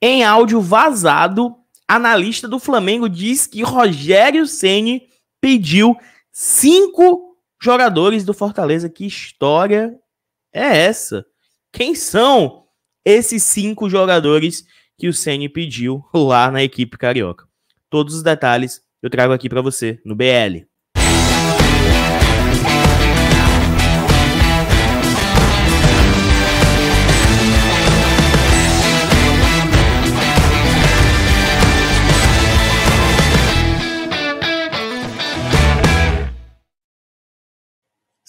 Em áudio vazado, analista do Flamengo diz que Rogério Ceni pediu cinco jogadores do Fortaleza. Que história é essa? Quem são esses cinco jogadores que o Ceni pediu lá na equipe carioca? Todos os detalhes eu trago aqui para você no BL.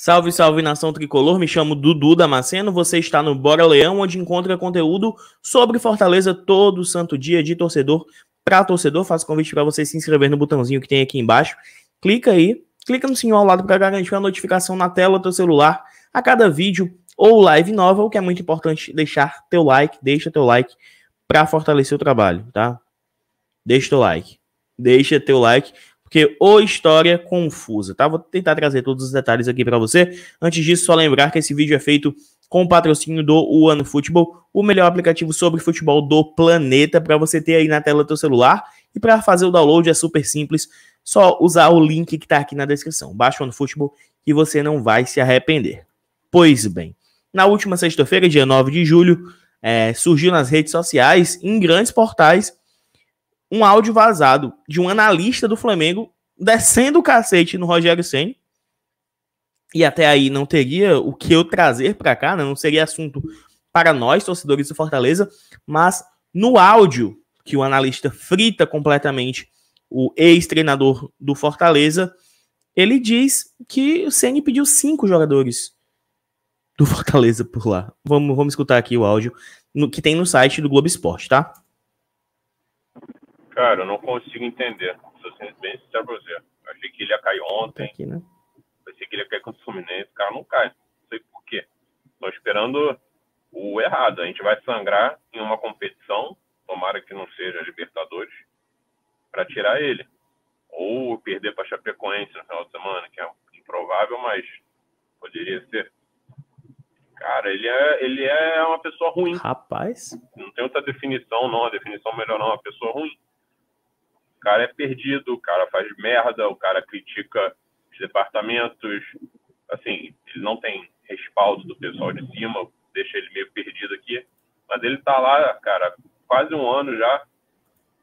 Salve, salve nação tricolor, me chamo Dudu Damasceno, você está no Bora Leão, onde encontra conteúdo sobre Fortaleza todo santo dia, de torcedor para torcedor. Faço convite para você se inscrever no botãozinho que tem aqui embaixo. Clica aí, clica no sininho ao lado para garantir a notificação na tela do seu celular a cada vídeo ou live nova, o que é muito importante deixar teu like, deixa teu like para fortalecer o trabalho, tá? Deixa teu like, deixa teu like porque o história é confusa, tá? Vou tentar trazer todos os detalhes aqui para você. Antes disso, só lembrar que esse vídeo é feito com o patrocínio do One Futebol, o melhor aplicativo sobre futebol do planeta para você ter aí na tela do seu celular. E para fazer o download é super simples, só usar o link que está aqui na descrição. Baixa o One Futebol e você não vai se arrepender. Pois bem, na última sexta-feira, dia 9 de julho, é, surgiu nas redes sociais, em grandes portais, um áudio vazado de um analista do Flamengo descendo o cacete no Rogério Ceni. E até aí não teria o que eu trazer para cá, né? não seria assunto para nós, torcedores do Fortaleza, mas no áudio que o analista frita completamente o ex-treinador do Fortaleza, ele diz que o Ceni pediu cinco jogadores do Fortaleza por lá. Vamos, vamos escutar aqui o áudio no, que tem no site do Globo Esporte, tá? Cara, eu não consigo entender. Sou sendo bem sincero pra você. Achei que ele ia cair ontem. Tá aqui, né? Pensei que ele ia cair com o Fluminense. O cara não cai. Não sei por quê. Estou esperando o errado. A gente vai sangrar em uma competição, tomara que não seja Libertadores, para tirar ele. Ou perder para Chapecoense no final de semana, que é improvável, mas poderia ser. Cara, ele é, ele é uma pessoa ruim. Rapaz. Não tem outra definição, não. A definição melhor não. É uma pessoa ruim. O cara é perdido, o cara faz merda, o cara critica os departamentos. Assim, ele não tem respaldo do pessoal de cima, deixa ele meio perdido aqui. Mas ele tá lá, cara, quase um ano já.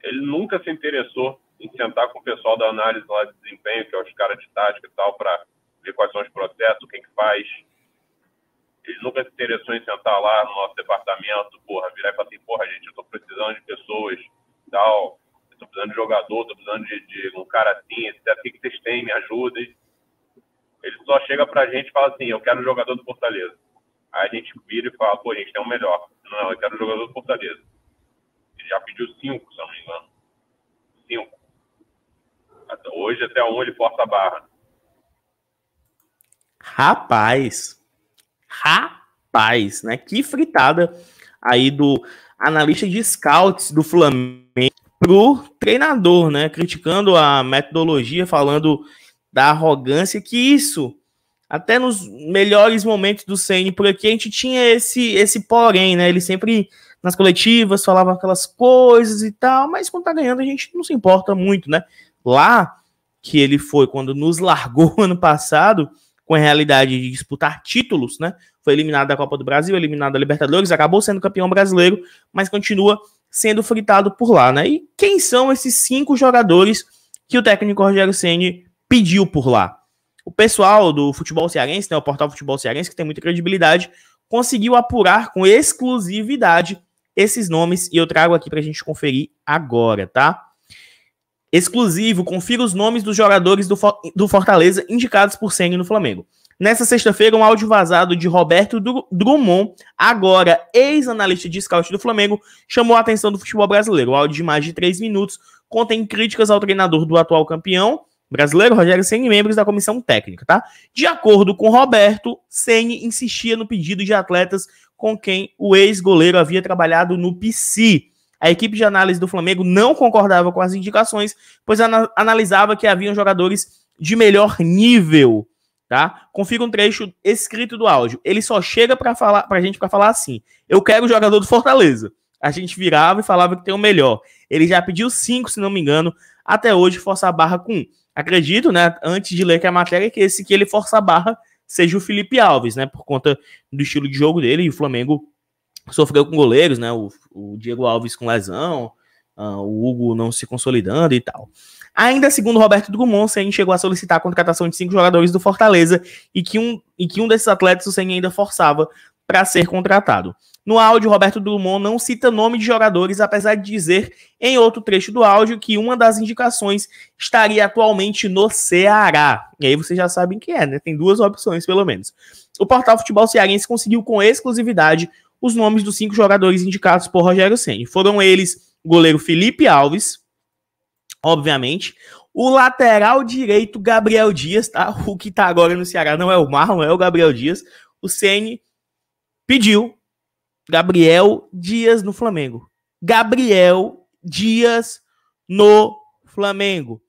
Ele nunca se interessou em sentar com o pessoal da análise lá de desempenho, que é os caras de tática e tal, para ver quais são os processos, quem é que faz. Ele nunca se interessou em sentar lá no nosso departamento, porra, virar e falar assim, porra, gente, eu tô precisando de pessoas, tal, estou precisando de jogador, estou precisando de, de, um cara assim, etc. O que, vocês têm? Me ajudem. Ele só chega para a gente e fala assim, eu quero um jogador do Fortaleza. Aí a gente vira e fala, pô, a gente tem um melhor. Não, eu quero um jogador do Fortaleza. Ele já pediu cinco, se não me engano. Cinco. Hoje até um ele força a barra. Rapaz! Rapaz, né? Que fritada aí do analista de scouts do Flamengo, pro treinador, né? Criticando a metodologia, falando da arrogância, que isso, até nos melhores momentos do Ceni por aqui, a gente tinha esse, esse porém, né? Ele sempre nas coletivas falava aquelas coisas e tal, mas quando tá ganhando a gente não se importa muito, né? Lá que ele foi, quando nos largou ano passado, com a realidade de disputar títulos, né? Foi eliminado da Copa do Brasil, eliminado da Libertadores, acabou sendo campeão brasileiro, mas continua sendo fritado por lá, né? E quem são esses cinco jogadores que o técnico Rogério Ceni pediu por lá? O pessoal do futebol cearense, né, o portal Futebol Cearense, que tem muita credibilidade, conseguiu apurar com exclusividade esses nomes e eu trago aqui para a gente conferir agora, tá? Exclusivo, confira os nomes dos jogadores do, do Fortaleza indicados por Ceni no Flamengo. Nessa sexta-feira, um áudio vazado de Roberto Drummond, agora ex-analista de scout do Flamengo, chamou a atenção do futebol brasileiro. O áudio de mais de três minutos contém críticas ao treinador do atual campeão brasileiro, Rogério Ceni, membros da comissão técnica, tá? De acordo com Roberto, Ceni insistia no pedido de atletas com quem o ex-goleiro havia trabalhado no PC. A equipe de análise do Flamengo não concordava com as indicações, pois analisava que haviam jogadores de melhor nível tá? Confira um trecho escrito do áudio. Ele só chega para falar pra gente para falar assim: "Eu quero o jogador do Fortaleza". A gente virava e falava que tem o melhor. Ele já pediu cinco, se não me engano, até hoje força a barra com um. Acredito, né, antes de ler que é a matéria que esse que ele força a barra seja o Felipe Alves, né, por conta do estilo de jogo dele e o Flamengo sofreu com goleiros, né, o, o Diego Alves com lesão, uh, o Hugo não se consolidando e tal. Ainda segundo Roberto Drummond, o Senna chegou a solicitar a contratação de cinco jogadores do Fortaleza e que um, e que um desses atletas o Senna ainda forçava para ser contratado. No áudio, Roberto Drummond não cita nome de jogadores, apesar de dizer em outro trecho do áudio que uma das indicações estaria atualmente no Ceará. E aí vocês já sabem quem é, né? Tem duas opções, pelo menos. O portal Futebol Cearense conseguiu com exclusividade os nomes dos cinco jogadores indicados por Rogério Senni. Foram eles goleiro Felipe Alves, obviamente. O lateral direito, Gabriel Dias, tá? O que tá agora no Ceará não é o Marlon, é o Gabriel Dias. O Ceni pediu Gabriel Dias no Flamengo. Gabriel Dias no Flamengo.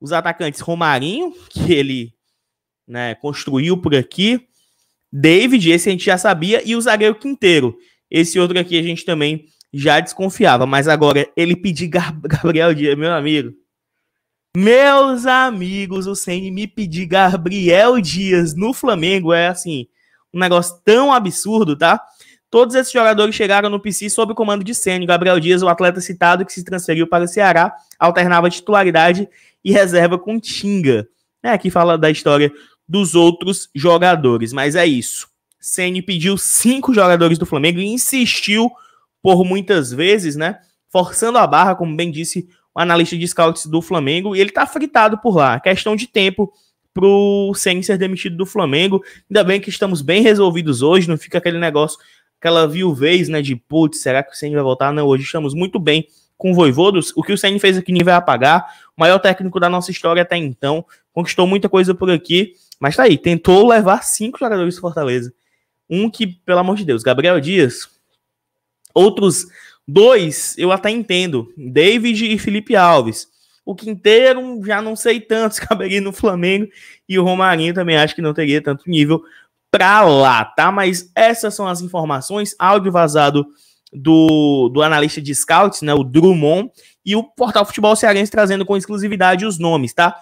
Os atacantes Romarinho, que ele né, construiu por aqui. David, esse a gente já sabia, e o zagueiro Quinteiro. Esse outro aqui a gente também já desconfiava, mas agora ele pedir Gabriel Dias, meu amigo. Meus amigos, o Ceni me pedir Gabriel Dias no Flamengo é assim, um negócio tão absurdo, tá? Todos esses jogadores chegaram no PC sob o comando de Ceni. Gabriel Dias, o atleta citado que se transferiu para o Ceará, alternava titularidade e reserva com Tinga. É, aqui fala da história dos outros jogadores, mas é isso. Ceni pediu cinco jogadores do Flamengo e insistiu por muitas vezes, né? Forçando a barra, como bem disse o analista de scouts do Flamengo, e ele tá fritado por lá. Questão de tempo pro Senna ser demitido do Flamengo. Ainda bem que estamos bem resolvidos hoje, não fica aquele negócio, aquela viuvez, né, de putz, será que o Senna vai voltar? Não, hoje estamos muito bem com o Voivodos. O que o Senna fez aqui nível apagar, o maior técnico da nossa história até então, conquistou muita coisa por aqui, mas tá aí, tentou levar cinco jogadores do Fortaleza. Um que, pelo amor de Deus, Gabriel Dias, Outros dois eu até entendo, David e Felipe Alves. O Quinteiro já não sei tanto, se caberia no Flamengo e o Romarinho também acho que não teria tanto nível para lá, tá? Mas essas são as informações, áudio vazado do, do analista de scouts, né, o Drummond, e o Portal Futebol Cearense trazendo com exclusividade os nomes, tá?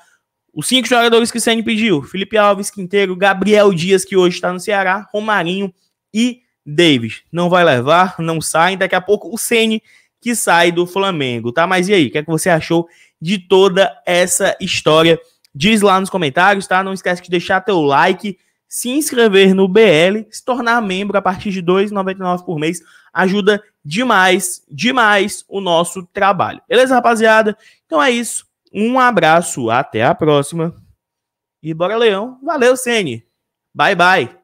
Os cinco jogadores que o CN pediu: Felipe Alves, Quinteiro, Gabriel Dias, que hoje está no Ceará, Romarinho e Davis não vai levar, não sai. Daqui a pouco o Ceni que sai do Flamengo, tá? Mas e aí, o que, é que você achou de toda essa história? Diz lá nos comentários, tá? Não esquece de deixar teu like, se inscrever no BL, se tornar membro a partir de R$ 2,99 por mês. Ajuda demais, demais o nosso trabalho. Beleza, rapaziada? Então é isso. Um abraço, até a próxima. E bora, Leão. Valeu, Sene. Bye, bye.